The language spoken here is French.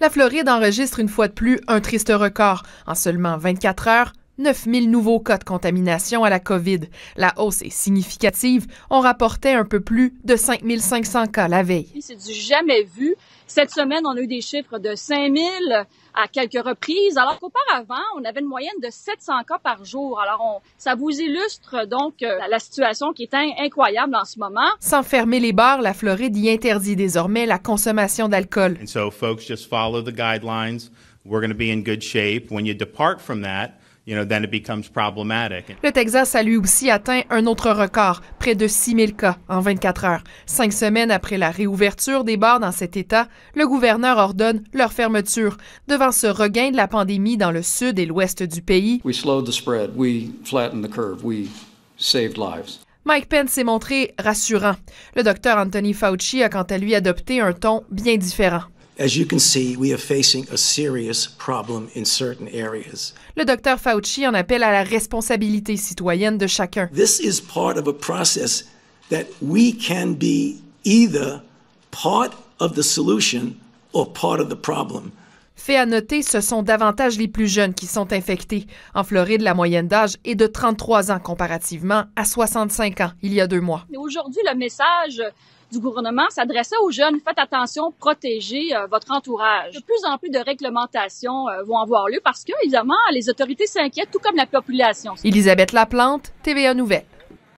La Floride enregistre une fois de plus un triste record. En seulement 24 heures, 9000 nouveaux cas de contamination à la COVID. La hausse est significative. On rapportait un peu plus de 5500 cas la veille. C'est du jamais vu. Cette semaine, on a eu des chiffres de 5000 à quelques reprises, alors qu'auparavant, on avait une moyenne de 700 cas par jour. Alors, ça vous illustre donc euh, la situation qui est incroyable en ce moment. Sans fermer les bars, la Floride y interdit désormais la consommation d'alcool. follow the guidelines. We're going to be in good shape. When you depart from that, le Texas a lui aussi atteint un autre record, près de 6 000 cas en 24 heures. Cinq semaines après la réouverture des bars dans cet État, le gouverneur ordonne leur fermeture devant ce regain de la pandémie dans le sud et l'ouest du pays. Mike Pence s'est montré rassurant. Le docteur Anthony Fauci a quant à lui adopté un ton bien différent. Le docteur Fauci en appelle à la responsabilité citoyenne de chacun. This part of a process that we can be either part of the solution or part of the Fait à noter, ce sont davantage les plus jeunes qui sont infectés. En Floride, la moyenne d'âge est de 33 ans comparativement à 65 ans il y a deux mois. Aujourd'hui, le message du gouvernement s'adressait aux jeunes. Faites attention, protégez euh, votre entourage. De plus en plus de réglementations euh, vont avoir lieu parce que, évidemment, les autorités s'inquiètent, tout comme la population. Elisabeth Laplante, TVA Nouvelle.